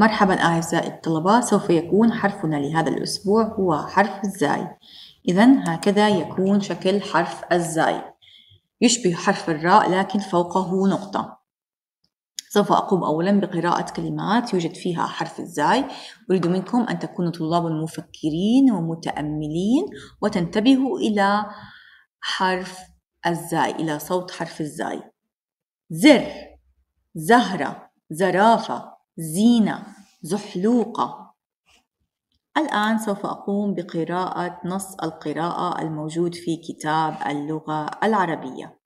مرحبا أعزائي الطلبة سوف يكون حرفنا لهذا الأسبوع هو حرف الزاي إذا هكذا يكون شكل حرف الزاي يشبه حرف الراء لكن فوقه نقطة سوف أقوم أولا بقراءة كلمات يوجد فيها حرف الزاي أريد منكم أن تكونوا طلاب مفكرين ومتأملين وتنتبهوا إلى حرف الزاي إلى صوت حرف الزاي زر زهرة زرافة زينة زحلوقة الآن سوف أقوم بقراءة نص القراءة الموجود في كتاب اللغة العربية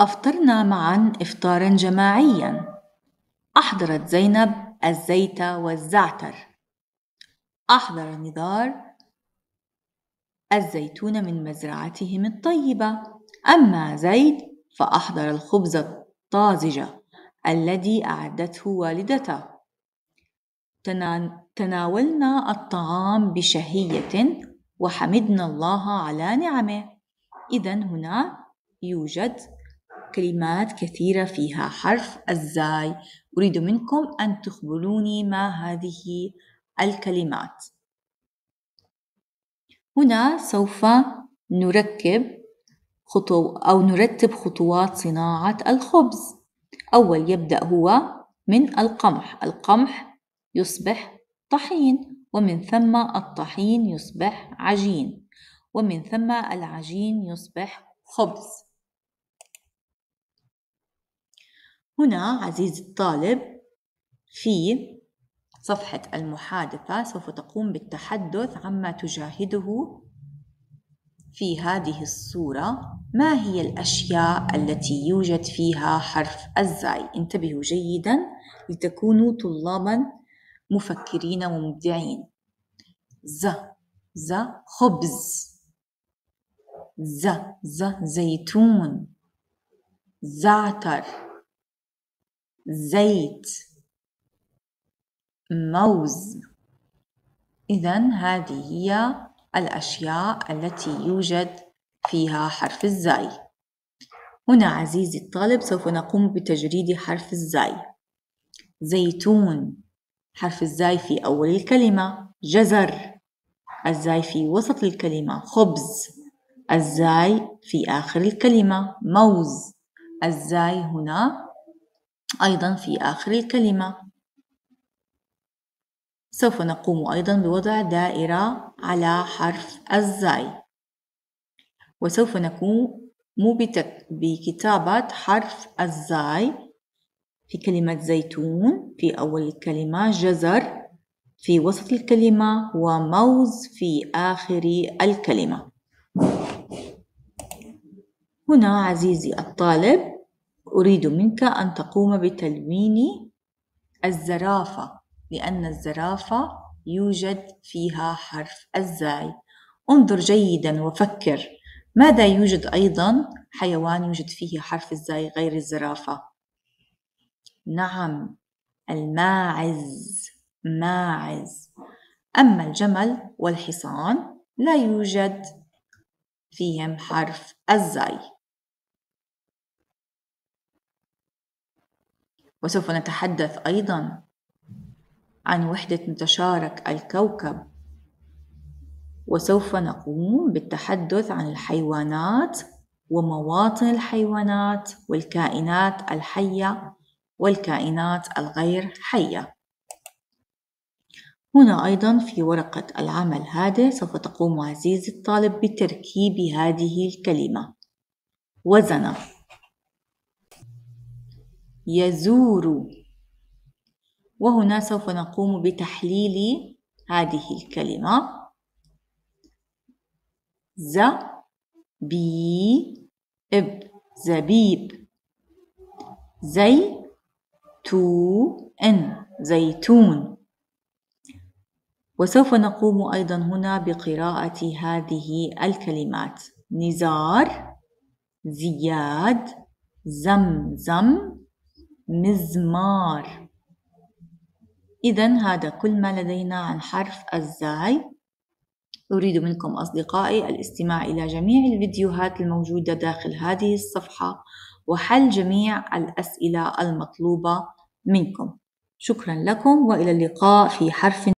أفطرنا معا إفطارا جماعيا أحضرت زينب الزيت والزعتر أحضر نضار الزيتون من مزرعتهم الطيبة أما زيد فأحضر الخبز الطازجة الذي أعدته والدته تناولنا الطعام بشهية وحمدنا الله على نعمه إذا هنا يوجد كلمات كثيرة فيها حرف الزاي أريد منكم أن تخبروني ما هذه الكلمات هنا سوف نركب خطو أو نرتب خطوات صناعة الخبز أول يبدأ هو من القمح القمح يصبح طحين ومن ثم الطحين يصبح عجين ومن ثم العجين يصبح خبز هنا عزيزي الطالب في صفحة المحادثة سوف تقوم بالتحدث عما تجاهده في هذه الصورة ما هي الأشياء التي يوجد فيها حرف الزاي انتبهوا جيدا لتكونوا طلابا مفكرين ومبدعين ز ز خبز ز ز زيتون زعتر زيت موز إذا هذه هي الأشياء التي يوجد فيها حرف الزاي هنا عزيزي الطالب سوف نقوم بتجريد حرف الزاي زيتون حرف الزاي في أول الكلمة جزر الزاي في وسط الكلمة خبز الزاي في آخر الكلمة موز الزاي هنا أيضا في آخر الكلمة سوف نقوم أيضا بوضع دائرة على حرف الزاي وسوف نقوم بكتابة حرف الزاي في كلمة زيتون في أول الكلمة جزر في وسط الكلمة وموز في آخر الكلمة هنا عزيزي الطالب أريد منك أن تقوم بتلوين الزرافة لأن الزرافة يوجد فيها حرف الزاي انظر جيدا وفكر ماذا يوجد أيضا حيوان يوجد فيه حرف الزاي غير الزرافة نعم الماعز ماعز أما الجمل والحصان لا يوجد فيهم حرف الزاي وسوف نتحدث أيضا عن وحدة متشارك الكوكب وسوف نقوم بالتحدث عن الحيوانات ومواطن الحيوانات والكائنات الحية والكائنات الغير حية هنا أيضا في ورقة العمل هذه سوف تقوم عزيزي الطالب بتركيب هذه الكلمة وزن يزور وهنا سوف نقوم بتحليل هذه الكلمة ز بي اب زبيب زي تو ان زيتون وسوف نقوم أيضا هنا بقراءة هذه الكلمات نزار زياد زمزم مزمار إذا هذا كل ما لدينا عن حرف الزاي أريد منكم أصدقائي الاستماع إلى جميع الفيديوهات الموجودة داخل هذه الصفحة وحل جميع الأسئلة المطلوبة منكم شكرا لكم وإلى اللقاء في حرف